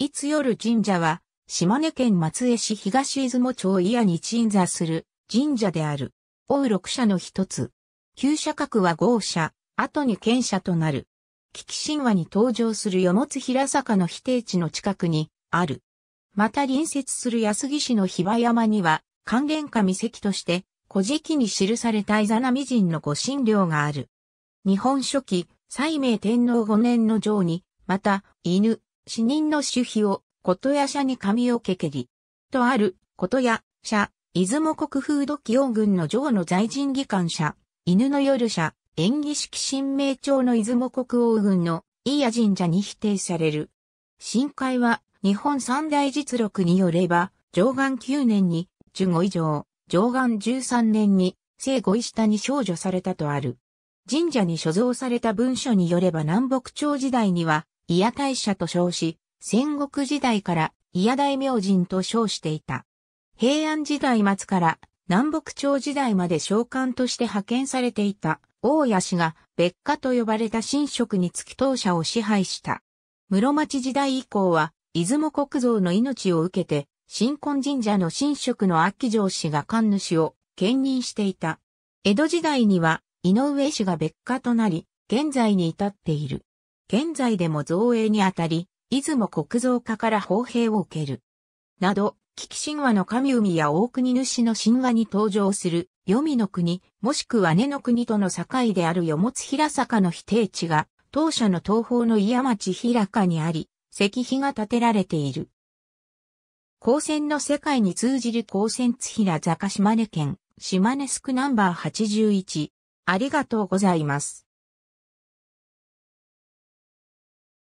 いつ夜神社は、島根県松江市東出雲町伊谷に鎮座する神社である。王六社の一つ。旧社格は豪社、後に剣社となる。危機神話に登場する与物平坂の否定地の近くにある。また隣接する安木市の日場山には、関連下未跡として、古事記に記されたイザナミ人の御神領がある。日本初期、西明天皇五年の上に、また、犬、死人の守秘を、ことや社に髪をけけり。とある、ことや、社、出雲国風土気王軍の城の在人議官社、犬の夜社、演技式新名町の出雲国王軍の、伊谷神社に否定される。深海は、日本三大実録によれば、上岸9年に、十5以上、上岸13年に、生後下に少女されたとある。神社に所蔵された文書によれば南北朝時代には、伊谷大社と称し、戦国時代から伊谷大明神と称していた。平安時代末から南北朝時代まで召喚として派遣されていた大谷氏が別家と呼ばれた神職につき当社を支配した。室町時代以降は出雲国造の命を受けて新婚神社の神職の秋城氏が神主を兼任していた。江戸時代には井上氏が別家となり現在に至っている。現在でも造営にあたり、出雲国造家から砲兵を受ける。など、危機神話の神海や大国主の神話に登場する、黄泉の国、もしくは根の国との境である与物平坂の否定地が、当社の東方の岩町平坂にあり、石碑が建てられている。高専の世界に通じる高専津平坂島根県、島根スクナンバー81。ありがとうございます。